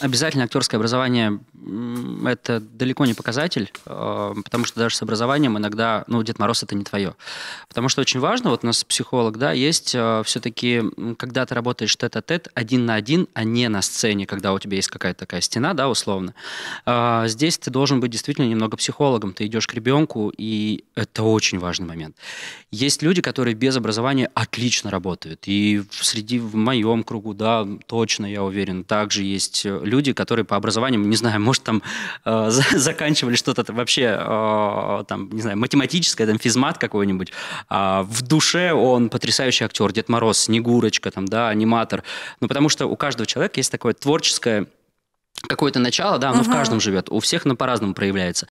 Обязательно актерское образование это далеко не показатель, э, потому что даже с образованием иногда, ну, Дед Мороз это не твое. Потому что очень важно, вот у нас психолог, да, есть э, все-таки, когда ты работаешь тет-а-тет, один на один, а не на сцене, когда у тебя есть какая-то такая стена, да, условно. Э, здесь ты должен быть действительно немного психологом, ты идешь к ребенку, и это очень важный момент. Есть люди, которые без образования отлично работают, и среди, в моем кругу, да, точно, я уверен, также есть люди, которые по образованию, не знаю, может, может, там э, заканчивали что-то вообще, э, там, не знаю, математическое, там, физмат какой-нибудь. А в душе он потрясающий актер, Дед Мороз, Снегурочка, там, да, аниматор. Ну, потому что у каждого человека есть такое творческое какое-то начало, да, оно uh-huh. в каждом живет, у всех оно по-разному проявляется.